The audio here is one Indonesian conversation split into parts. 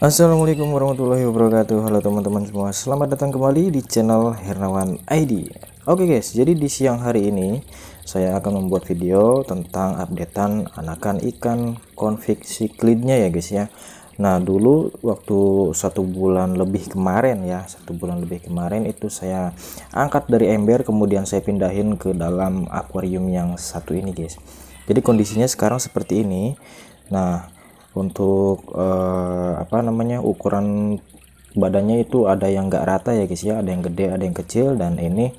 Assalamualaikum warahmatullahi wabarakatuh Halo teman-teman semua Selamat datang kembali di channel Hernawan ID Oke guys jadi di siang hari ini Saya akan membuat video tentang updatean anakan ikan konflik siklidnya ya guys ya Nah dulu waktu satu bulan lebih kemarin ya satu bulan lebih kemarin itu saya angkat dari ember kemudian saya pindahin ke dalam akuarium yang satu ini guys jadi kondisinya sekarang seperti ini nah untuk uh, apa namanya ukuran badannya itu ada yang nggak rata ya guys ya ada yang gede ada yang kecil dan ini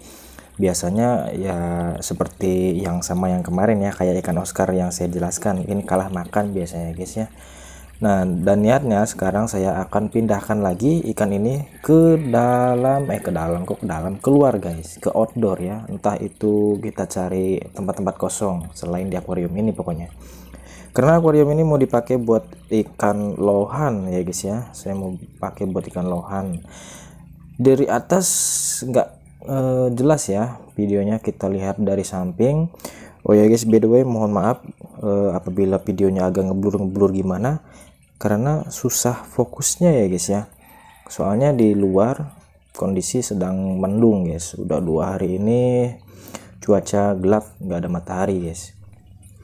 biasanya ya seperti yang sama yang kemarin ya kayak ikan Oscar yang saya jelaskan ini kalah makan biasanya guys ya nah dan niatnya sekarang saya akan pindahkan lagi ikan ini ke dalam eh ke dalam kok ke dalam keluar guys ke outdoor ya entah itu kita cari tempat-tempat kosong selain di akuarium ini pokoknya karena akuarium ini mau dipakai buat ikan lohan ya guys ya saya mau pakai buat ikan lohan dari atas nggak eh, jelas ya videonya kita lihat dari samping oh ya guys by the way mohon maaf eh, apabila videonya agak ngeblur-ngeblur gimana karena susah fokusnya ya guys ya soalnya di luar kondisi sedang mendung guys udah dua hari ini cuaca gelap nggak ada matahari guys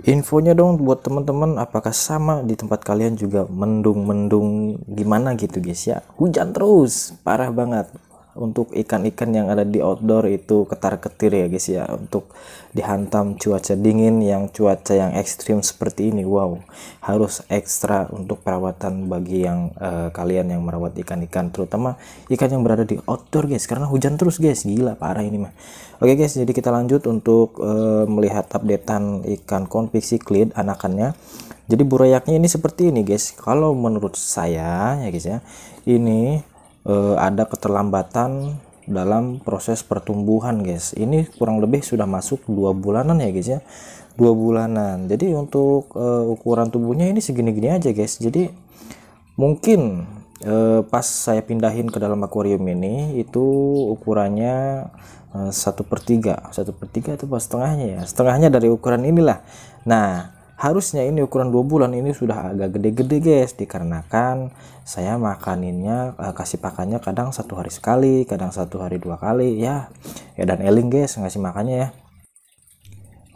infonya dong buat teman-teman apakah sama di tempat kalian juga mendung-mendung gimana gitu guys ya hujan terus parah banget untuk ikan-ikan yang ada di outdoor itu ketar-ketir ya guys ya untuk dihantam cuaca dingin yang cuaca yang ekstrim seperti ini wow harus ekstra untuk perawatan bagi yang uh, kalian yang merawat ikan-ikan terutama ikan yang berada di outdoor guys karena hujan terus guys gila parah ini mah oke guys jadi kita lanjut untuk uh, melihat updatean ikan konvik siklid anakannya jadi burayaknya ini seperti ini guys kalau menurut saya ya guys ya ini eh, ada keterlambatan dalam proses pertumbuhan guys ini kurang lebih sudah masuk dua bulanan ya guys ya dua bulanan jadi untuk uh, ukuran tubuhnya ini segini-gini aja guys jadi mungkin uh, pas saya pindahin ke dalam akuarium ini itu ukurannya eh, satu uh, per tiga satu per tiga itu pas setengahnya ya setengahnya dari ukuran inilah nah harusnya ini ukuran dua bulan ini sudah agak gede-gede guys dikarenakan saya makaninnya eh, kasih pakannya kadang satu hari sekali kadang satu hari dua kali ya ya dan eling guys ngasih makannya ya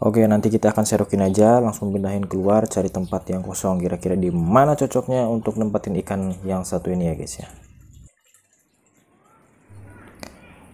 Oke nanti kita akan serokin aja langsung pindahin keluar cari tempat yang kosong kira-kira di mana cocoknya untuk nempatin ikan yang satu ini ya guys ya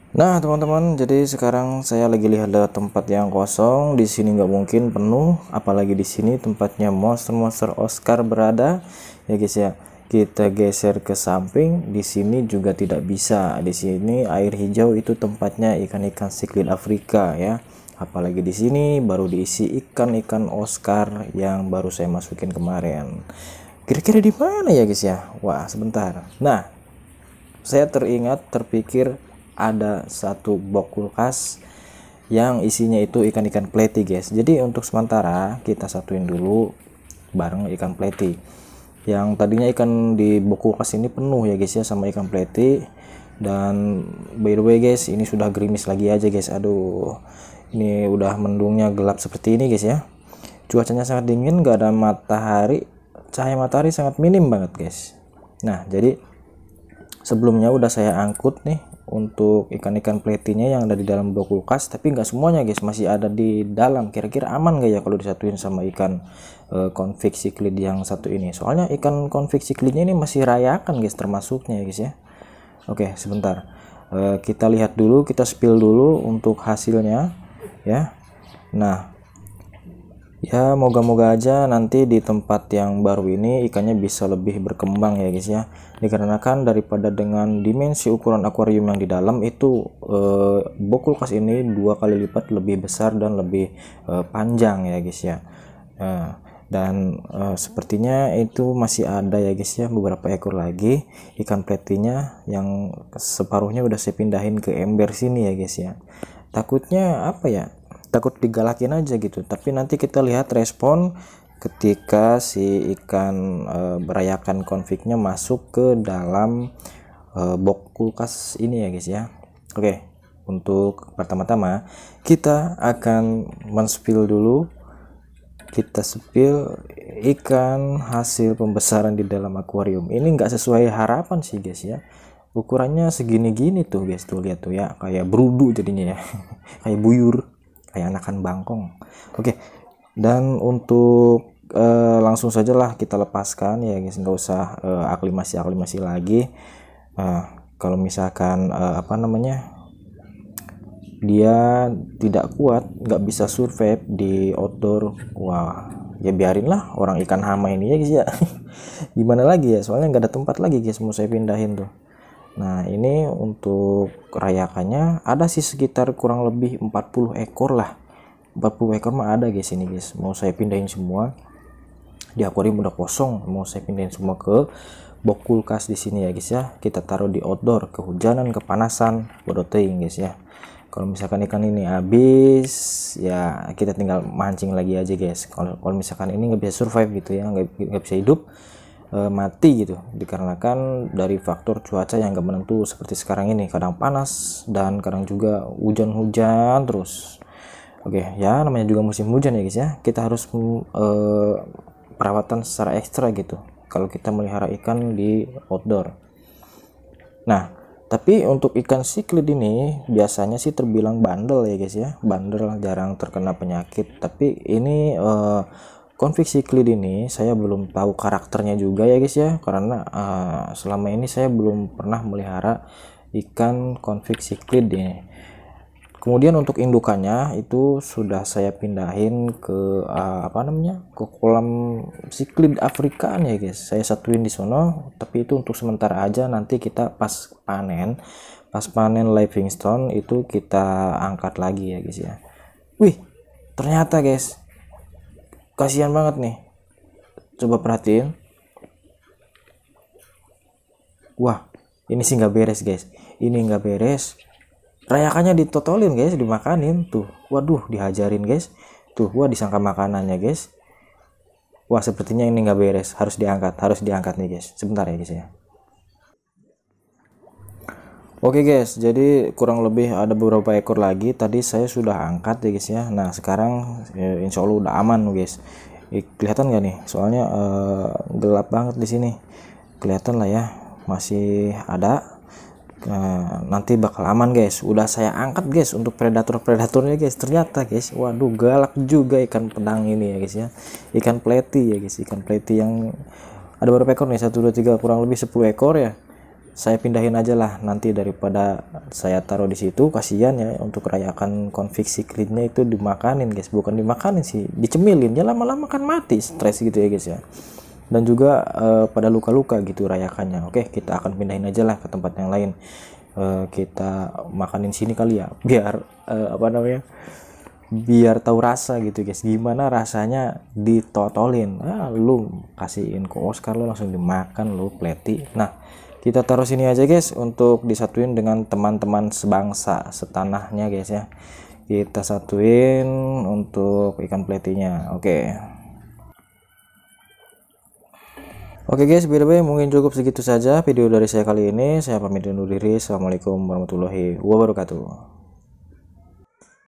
Nah teman-teman, jadi sekarang saya lagi lihat ada tempat yang kosong. Di sini nggak mungkin penuh, apalagi di sini tempatnya monster-monster Oscar berada. Ya guys ya, kita geser ke samping. Di sini juga tidak bisa. Di sini air hijau itu tempatnya ikan-ikan siklid Afrika ya. Apalagi di sini baru diisi ikan-ikan Oscar yang baru saya masukin kemarin. Kira-kira di mana ya guys ya? Wah sebentar. Nah, saya teringat terpikir ada satu box kulkas yang isinya itu ikan-ikan pleti guys jadi untuk sementara kita satuin dulu bareng ikan pleti yang tadinya ikan di box kulkas ini penuh ya guys ya sama ikan pleti dan by the way guys ini sudah gerimis lagi aja guys aduh ini udah mendungnya gelap seperti ini guys ya cuacanya sangat dingin gak ada matahari cahaya matahari sangat minim banget guys nah jadi sebelumnya udah saya angkut nih untuk ikan-ikan platinya yang ada di dalam bawah kulkas tapi nggak semuanya guys masih ada di dalam kira-kira aman gak ya kalau disatuin sama ikan e, eh, uh, siklid yang satu ini soalnya ikan konvik siklidnya ini masih rayakan guys termasuknya ya guys ya oke sebentar uh, kita lihat dulu kita spill dulu untuk hasilnya ya nah ya moga-moga aja nanti di tempat yang baru ini ikannya bisa lebih berkembang ya guys ya dikarenakan daripada dengan dimensi ukuran akuarium yang di dalam itu eh, bok kulkas ini dua kali lipat lebih besar dan lebih eh, panjang ya guys ya eh, dan eh, sepertinya itu masih ada ya guys ya beberapa ekor lagi ikan pletinya yang separuhnya udah saya pindahin ke ember sini ya guys ya takutnya apa ya takut digalakin aja gitu tapi nanti kita lihat respon ketika si ikan e, berayakan konfliknya masuk ke dalam e, box kulkas ini ya guys ya oke untuk pertama-tama kita akan men-spill dulu kita spill ikan hasil pembesaran di dalam akuarium ini nggak sesuai harapan sih guys ya ukurannya segini-gini tuh guys tuh lihat tuh ya kayak berudu jadinya ya kayak buyur kayak anakan bangkong oke dan untuk eh, langsung langsung sajalah kita lepaskan ya guys nggak usah eh, aklimasi aklimasi lagi eh, kalau misalkan eh, apa namanya dia tidak kuat nggak bisa survive di outdoor wah ya biarinlah orang ikan hama ini ya guys ya gimana lagi ya soalnya nggak ada tempat lagi guys mau saya pindahin tuh Nah ini untuk rayakannya ada sih sekitar kurang lebih 40 ekor lah 40 ekor mah ada guys ini guys mau saya pindahin semua di akuarium udah kosong mau saya pindahin semua ke box kulkas di sini ya guys ya kita taruh di outdoor kehujanan kepanasan bodoh guys ya kalau misalkan ikan ini habis ya kita tinggal mancing lagi aja guys kalau kalau misalkan ini nggak bisa survive gitu ya nggak bisa hidup Eh, mati gitu dikarenakan dari faktor cuaca yang gak menentu seperti sekarang ini kadang panas dan kadang juga hujan-hujan terus oke ya namanya juga musim hujan ya guys ya kita harus e, perawatan secara ekstra gitu kalau kita melihara ikan di outdoor nah tapi untuk ikan siklid ini biasanya sih terbilang bandel ya guys ya bandel jarang terkena penyakit tapi ini eh, konflik siklid ini saya belum tahu karakternya juga ya guys ya karena uh, selama ini saya belum pernah melihara ikan konflik siklid ini kemudian untuk indukannya itu sudah saya pindahin ke uh, apa namanya ke kolam siklid Afrikaan ya guys saya satuin di sono tapi itu untuk sementara aja nanti kita pas panen pas panen livingstone itu kita angkat lagi ya guys ya wih ternyata guys kasihan banget nih coba perhatiin wah ini sih nggak beres guys ini nggak beres rayakannya ditotolin guys dimakanin tuh waduh dihajarin guys tuh wah disangka makanannya guys wah sepertinya ini nggak beres harus diangkat harus diangkat nih guys sebentar ya guys ya Oke okay guys, jadi kurang lebih ada beberapa ekor lagi. Tadi saya sudah angkat ya guys ya. Nah sekarang eh, insya Allah udah aman guys. kelihatan gak nih? Soalnya eh, gelap banget di sini. Kelihatan lah ya, masih ada. Nah, nanti bakal aman guys. Udah saya angkat guys untuk predator-predatornya guys. Ternyata guys, waduh galak juga ikan pedang ini ya guys ya. Ikan pleti ya guys, ikan pleti yang ada beberapa ekor nih? Satu dua tiga kurang lebih 10 ekor ya saya pindahin aja lah nanti daripada saya taruh di situ kasihan ya untuk rayakan konflik siklinnya itu dimakanin guys bukan dimakanin sih dicemilin ya lama-lama kan mati stres gitu ya guys ya dan juga uh, pada luka-luka gitu rayakannya oke kita akan pindahin aja lah ke tempat yang lain uh, kita makanin sini kali ya biar uh, apa namanya biar tahu rasa gitu guys gimana rasanya ditotolin ah, lu kasihin ke Oscar lu langsung dimakan lu pleti nah kita taruh sini aja guys untuk disatuin dengan teman-teman sebangsa setanahnya guys ya kita satuin untuk ikan pletinya oke okay. Oke okay guys, by mungkin cukup segitu saja video dari saya kali ini. Saya pamit undur diri. Assalamualaikum warahmatullahi wabarakatuh.